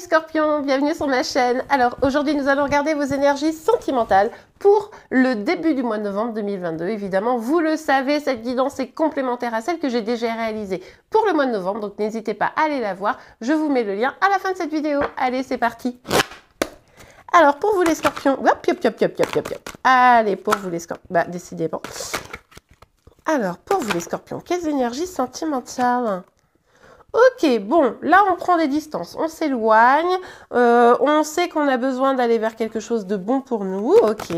Scorpion, bienvenue sur ma chaîne. Alors aujourd'hui nous allons regarder vos énergies sentimentales pour le début du mois de novembre 2022. Évidemment, vous le savez, cette guidance est complémentaire à celle que j'ai déjà réalisée pour le mois de novembre, donc n'hésitez pas à aller la voir. Je vous mets le lien à la fin de cette vidéo. Allez, c'est parti Alors pour vous les scorpions, hop, hop, hop, hop, hop, hop, hop. Allez, pour vous les scorpions, bah décidément. Alors pour vous les scorpions, quelles énergies sentimentales Ok, bon, là on prend des distances, on s'éloigne, euh, on sait qu'on a besoin d'aller vers quelque chose de bon pour nous, ok.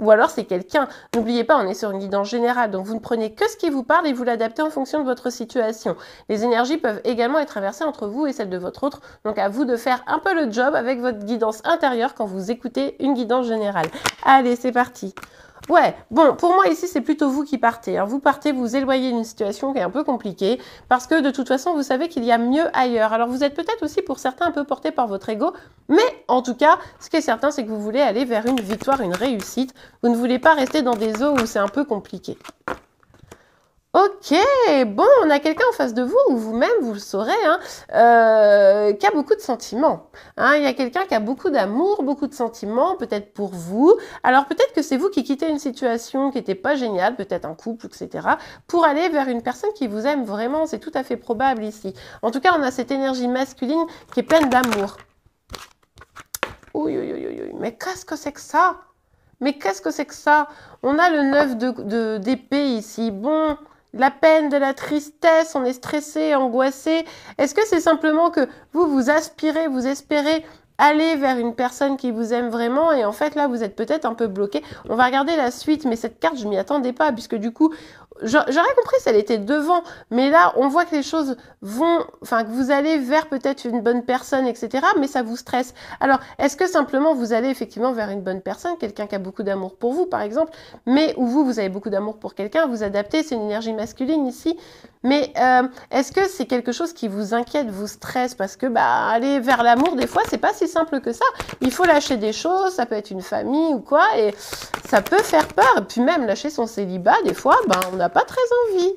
Ou alors c'est quelqu'un. N'oubliez pas, on est sur une guidance générale, donc vous ne prenez que ce qui vous parle et vous l'adaptez en fonction de votre situation. Les énergies peuvent également être inversées entre vous et celle de votre autre, donc à vous de faire un peu le job avec votre guidance intérieure quand vous écoutez une guidance générale. Allez, c'est parti. Ouais, bon, pour moi ici, c'est plutôt vous qui partez. Hein. Vous partez, vous éloignez d'une situation qui est un peu compliquée, parce que de toute façon, vous savez qu'il y a mieux ailleurs. Alors vous êtes peut-être aussi pour certains un peu porté par votre ego, mais en tout cas, ce qui est certain, c'est que vous voulez aller vers une victoire, une réussite. Vous ne voulez pas rester dans des eaux où c'est un peu compliqué. Ok, bon, on a quelqu'un en face de vous, ou vous-même, vous le saurez, hein. euh, qui a beaucoup de sentiments. Hein. Il y a quelqu'un qui a beaucoup d'amour, beaucoup de sentiments, peut-être pour vous. Alors peut-être que c'est vous qui quittez une situation qui n'était pas géniale, peut-être un couple, etc., pour aller vers une personne qui vous aime vraiment. C'est tout à fait probable ici. En tout cas, on a cette énergie masculine qui est pleine d'amour. Oui, oui, mais qu'est-ce que c'est que ça mais qu'est-ce que c'est que ça On a le 9 d'épée de, d'épée ici. Bon, la peine, de la tristesse, on est stressé, angoissé Est-ce que c'est simplement que vous, vous aspirez, vous espérez aller vers une personne qui vous aime vraiment et en fait là vous êtes peut-être un peu bloqué. On va regarder la suite mais cette carte je m'y attendais pas puisque du coup j'aurais compris si elle était devant, mais là, on voit que les choses vont, enfin, que vous allez vers peut-être une bonne personne, etc., mais ça vous stresse. Alors, est-ce que simplement vous allez effectivement vers une bonne personne, quelqu'un qui a beaucoup d'amour pour vous, par exemple, mais où vous, vous avez beaucoup d'amour pour quelqu'un, vous adaptez, c'est une énergie masculine ici, mais euh, est-ce que c'est quelque chose qui vous inquiète, vous stresse, parce que, bah, aller vers l'amour, des fois, c'est pas si simple que ça. Il faut lâcher des choses, ça peut être une famille ou quoi, et ça peut faire peur. Et puis même lâcher son célibat, des fois, ben, on n'a pas très envie.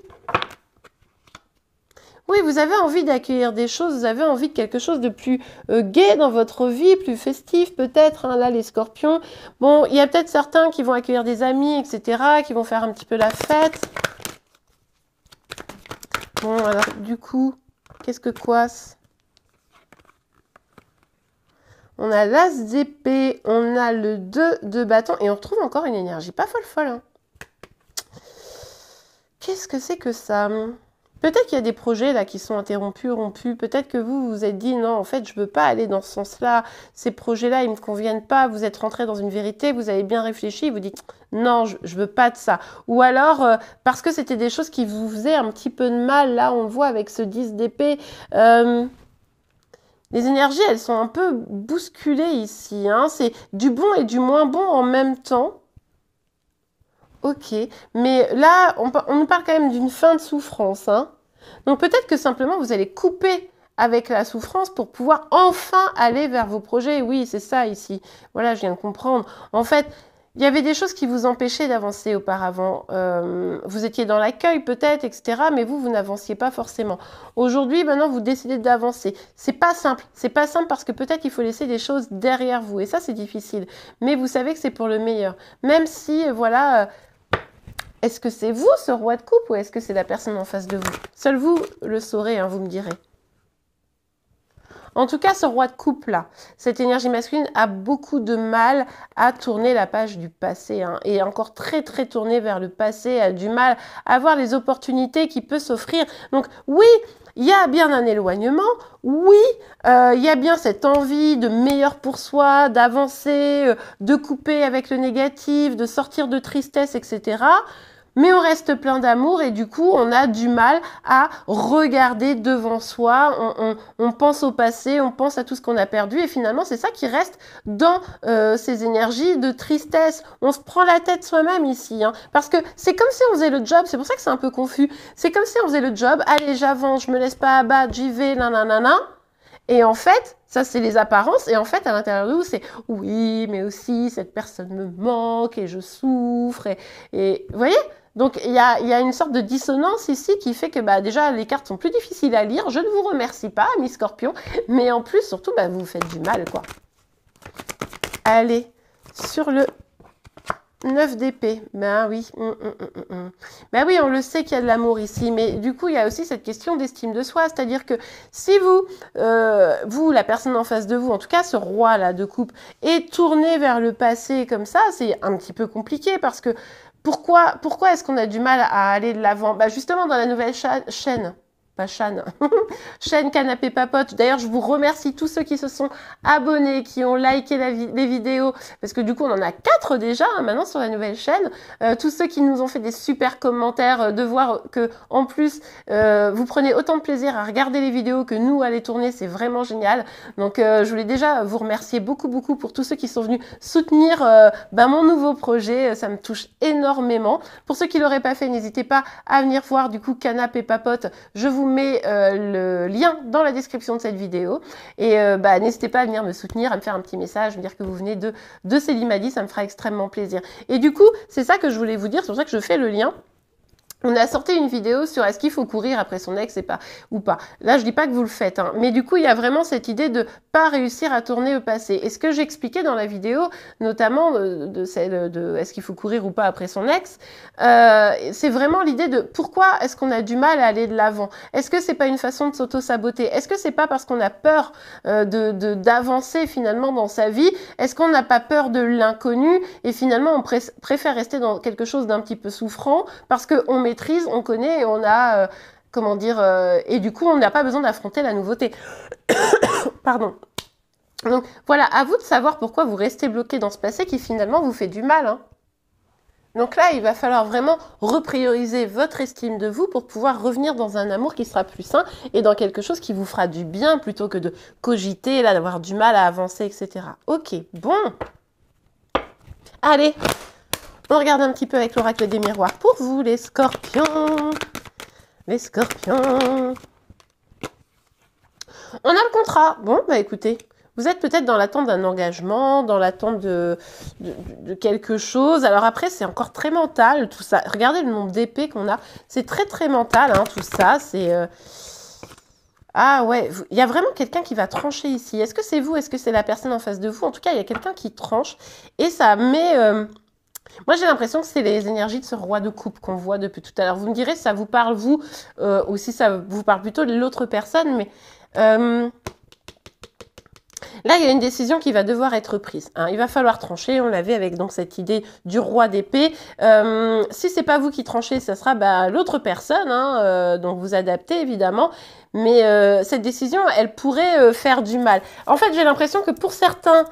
Oui, vous avez envie d'accueillir des choses, vous avez envie de quelque chose de plus euh, gai dans votre vie, plus festif peut-être. Hein, là, les scorpions. Bon, il y a peut-être certains qui vont accueillir des amis, etc., qui vont faire un petit peu la fête. Bon, alors du coup, qu'est-ce que quoi on a l'As d'épée, on a le 2 de bâton et on retrouve encore une énergie pas folle folle. Hein. Qu'est-ce que c'est que ça Peut-être qu'il y a des projets là qui sont interrompus, rompus. Peut-être que vous vous êtes dit non, en fait, je ne veux pas aller dans ce sens-là. Ces projets-là, ils me conviennent pas. Vous êtes rentré dans une vérité, vous avez bien réfléchi, vous dites non, je, ne veux pas de ça. Ou alors euh, parce que c'était des choses qui vous faisaient un petit peu de mal. Là, on le voit avec ce 10 d'épée. Euh, les énergies, elles sont un peu bousculées ici. Hein. C'est du bon et du moins bon en même temps. Ok, mais là, on, nous parle quand même d'une fin de souffrance. Hein. Donc peut-être que simplement, vous allez couper avec la souffrance pour pouvoir enfin aller vers vos projets. Oui, c'est ça ici. Voilà, je viens de comprendre. En fait, il y avait des choses qui vous empêchaient d'avancer auparavant. Euh, vous étiez dans l'accueil peut-être, etc. Mais vous, vous n'avanciez pas forcément. Aujourd'hui, maintenant, vous décidez d'avancer. C'est pas simple. C'est pas simple parce que peut-être il faut laisser des choses derrière vous. Et ça, c'est difficile. Mais vous savez que c'est pour le meilleur. Même si, euh, voilà. Euh, est-ce que c'est vous ce roi de coupe ou est-ce que c'est la personne en face de vous Seul vous le saurez, hein, vous me direz. En tout cas, ce roi de coupe-là, cette énergie masculine a beaucoup de mal à tourner la page du passé hein, et encore très très tournée vers le passé, a du mal à voir les opportunités qui peut s'offrir. Donc oui, il y a bien un éloignement, oui, euh, il y a bien cette envie de meilleur pour soi, d'avancer, euh, de couper avec le négatif, de sortir de tristesse, etc mais on reste plein d'amour et du coup on a du mal à regarder devant soi, on, on, on pense au passé, on pense à tout ce qu'on a perdu et finalement c'est ça qui reste dans euh, ces énergies de tristesse. On se prend la tête soi-même ici, hein, parce que c'est comme si on faisait le job, c'est pour ça que c'est un peu confus, c'est comme si on faisait le job, allez j'avance, je me laisse pas abattre, j'y vais, nananana. Et en fait, ça, c'est les apparences. Et en fait, à l'intérieur de vous, c'est oui, mais aussi, cette personne me manque et je souffre. Et, et vous voyez, donc il y a, une sorte de dissonance ici qui fait que bah, déjà les cartes sont plus difficiles à lire. Je ne vous remercie pas, Miss Scorpion, mais en plus surtout bah, vous faites du mal quoi. Allez, sur le 9 d'épée. Ben oui. Mm, mm, mm, ben oui, on le sait qu'il y a de l'amour ici, mais du coup, il y a aussi cette question d'estime de soi. C'est-à-dire que si vous, euh, vous, la personne en face de vous, en tout cas ce roi-là de coupe, est tourné vers le passé comme ça, c'est un petit peu compliqué parce que pourquoi, pourquoi est-ce qu'on a du mal à aller de l'avant bah Justement, dans la nouvelle chaîne, chaîne chaîne Canapé Papote. D'ailleurs, je vous remercie tous ceux qui se sont abonnés, qui ont liké la les vidéos, parce que du coup, on en a quatre déjà hein, maintenant sur la nouvelle chaîne. Euh, tous ceux qui nous ont fait des super commentaires, euh, de voir que en plus, euh, vous prenez autant de plaisir à regarder les vidéos que nous à les tourner, c'est vraiment génial. Donc, je voulais déjà vous remercier beaucoup, beaucoup pour tous ceux qui sont venus soutenir ben, mon nouveau projet. Ça me touche énormément. Pour ceux qui l'auraient pas fait, n'hésitez pas à venir voir du coup Canapé Papote. Je vous mets euh, le lien dans la description de cette vidéo. Et euh, bah, n'hésitez pas à venir me soutenir, à me faire un petit message, me dire que vous venez de, de ça me fera extrêmement plaisir. Et du coup, c'est ça que je voulais vous dire, c'est pour ça que je fais le lien on a sorti une vidéo sur est-ce qu'il faut courir après son ex et pas ou pas. Là, je dis pas que vous le faites, hein. mais du coup, il y a vraiment cette idée de pas réussir à tourner au passé. Et ce que j'expliquais dans la vidéo, notamment euh, de, celle de est-ce qu'il faut courir ou pas après son ex, euh, c'est vraiment l'idée de pourquoi est-ce qu'on a du mal à aller de l'avant. Est-ce que c'est pas une façon de s'auto-saboter Est-ce que c'est pas parce qu'on a peur euh, de d'avancer finalement dans sa vie Est-ce qu'on n'a pas peur de l'inconnu et finalement on préfère rester dans quelque chose d'un petit peu souffrant parce qu'on met on connaît et on a, euh, comment dire, euh, et du coup, on n'a pas besoin d'affronter la nouveauté. Pardon. Donc voilà, à vous de savoir pourquoi vous restez bloqué dans ce passé qui finalement vous fait du mal. Hein. Donc là, il va falloir vraiment reprioriser votre estime de vous pour pouvoir revenir dans un amour qui sera plus sain et dans quelque chose qui vous fera du bien plutôt que de cogiter, là, d'avoir du mal à avancer, etc. Ok, bon. Allez, on regarde un petit peu avec l'oracle des miroirs pour vous, les scorpions. Les scorpions. On a le contrat. Bon, bah écoutez, vous êtes peut-être dans l'attente d'un engagement, dans l'attente de, de, quelque chose. Alors après, c'est encore très mental tout ça. Regardez le nombre d'épées qu'on a. C'est très très mental hein, tout ça. C'est euh, ah ouais, il y a vraiment quelqu'un qui va trancher ici. Est-ce que c'est vous Est-ce que c'est la personne en face de vous En tout cas, il y a quelqu'un qui tranche et ça met euh, moi, j'ai l'impression que c'est les énergies de ce roi de coupe qu'on voit depuis tout à l'heure. Vous me direz, ça vous parle, vous, euh, aussi, ou si ça vous parle plutôt de l'autre personne, mais euh, là, il y a une décision qui va devoir être prise. Hein. Il va falloir trancher, on l'avait avec donc cette idée du roi d'épée. Si euh, si c'est pas vous qui tranchez, ça sera bah, l'autre personne, hein, donc vous adaptez évidemment mais cette décision, elle pourrait faire du mal. En fait, j'ai l'impression que pour certains,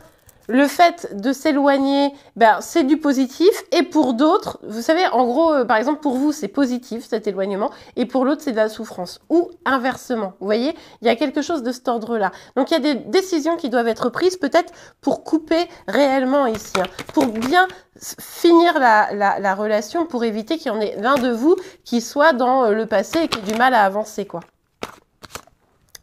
le fait de s'éloigner, ben, c'est du positif. Et pour d'autres, vous savez, en gros, euh, par exemple, pour vous, c'est positif cet éloignement, et pour l'autre, c'est de la souffrance. Ou inversement. Vous voyez, il y a quelque chose de cet ordre-là. Donc il y a des décisions qui doivent être prises, peut-être pour couper réellement ici, hein. pour bien finir la, relation, pour éviter qu'il y en ait l'un de vous qui soit dans euh, le passé et qui ait du mal à avancer, quoi.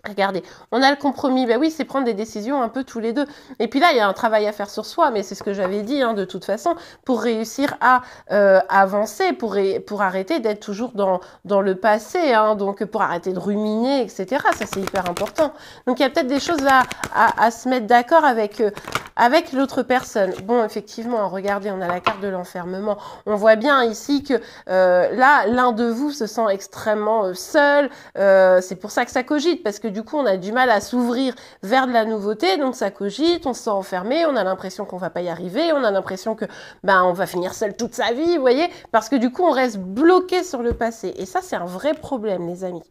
Regardez, on a le compromis, ben oui, c'est prendre des décisions un peu tous les deux. Et puis là, il y a un travail à faire sur soi, mais c'est ce que j'avais dit hein, de toute façon, pour réussir à euh, avancer, pour, pour arrêter d'être toujours dans, dans le passé, hein, donc pour arrêter de ruminer, etc. Ça, c'est hyper important. Donc il y a peut-être des choses à, à, se mettre d'accord avec, euh, avec l'autre personne. Bon, effectivement, regardez, on a la carte de l'enfermement. On voit bien ici que euh, là, l'un de vous se sent extrêmement seul. c'est pour ça que ça cogite, parce que du coup, on a du mal à s'ouvrir vers de la nouveauté, donc ça cogite, on se sent enfermé, on a l'impression qu'on va pas y arriver, on a l'impression que ben on va finir seul toute sa vie, vous voyez, parce que du coup, on reste bloqué sur le passé. Et ça, c'est un vrai problème, les amis.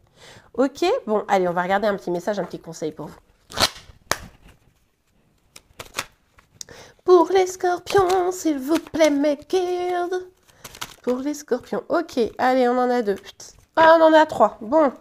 Ok, bon, allez, on va regarder un petit message, un petit conseil pour vous. Pour les scorpions, s'il vous plaît, make it. Pour les scorpions. Ok, allez, on en a deux. Ah, on en a trois. Bon,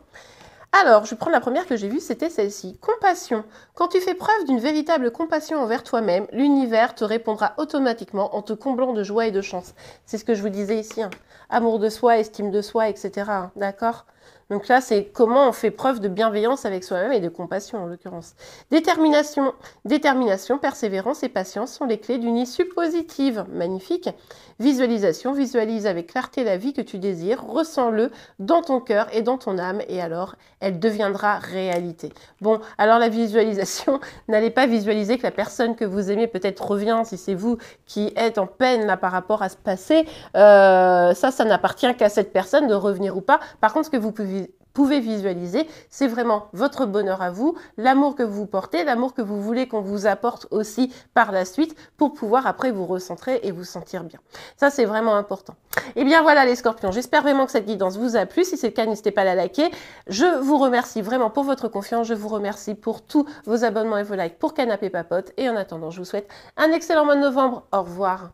alors, je prends la première que j'ai vue, c'était celle-ci. Compassion. Quand tu fais preuve d'une véritable compassion envers toi-même, l'univers te répondra automatiquement en te comblant de joie et de chance. C'est ce que je vous disais ici. Hein. Amour de soi, estime de soi, etc. Hein. D'accord donc là, c'est comment on fait preuve de bienveillance avec soi-même et de compassion en l'occurrence. Détermination, détermination, persévérance et patience sont les clés d'une issue positive. Magnifique. Visualisation, visualise avec clarté la vie que tu désires, ressens-le dans ton cœur et dans ton âme et alors elle deviendra réalité. Bon, alors la visualisation, n'allez pas visualiser que la personne que vous aimez peut-être revient si c'est vous qui êtes en peine là par rapport à ce passé. Euh, ça, ça n'appartient qu'à cette personne de revenir ou pas. Par contre, ce que vous pouvez pouvez visualiser, c'est vraiment votre bonheur à vous, l'amour que vous portez, l'amour que vous voulez qu'on vous apporte aussi par la suite pour pouvoir après vous recentrer et vous sentir bien. Ça, c'est vraiment important. Et eh bien voilà les scorpions, j'espère vraiment que cette guidance vous a plu. Si c'est le cas, n'hésitez pas à la liker. Je vous remercie vraiment pour votre confiance, je vous remercie pour tous vos abonnements et vos likes pour Canapé Papote. Et en attendant, je vous souhaite un excellent mois de novembre. Au revoir.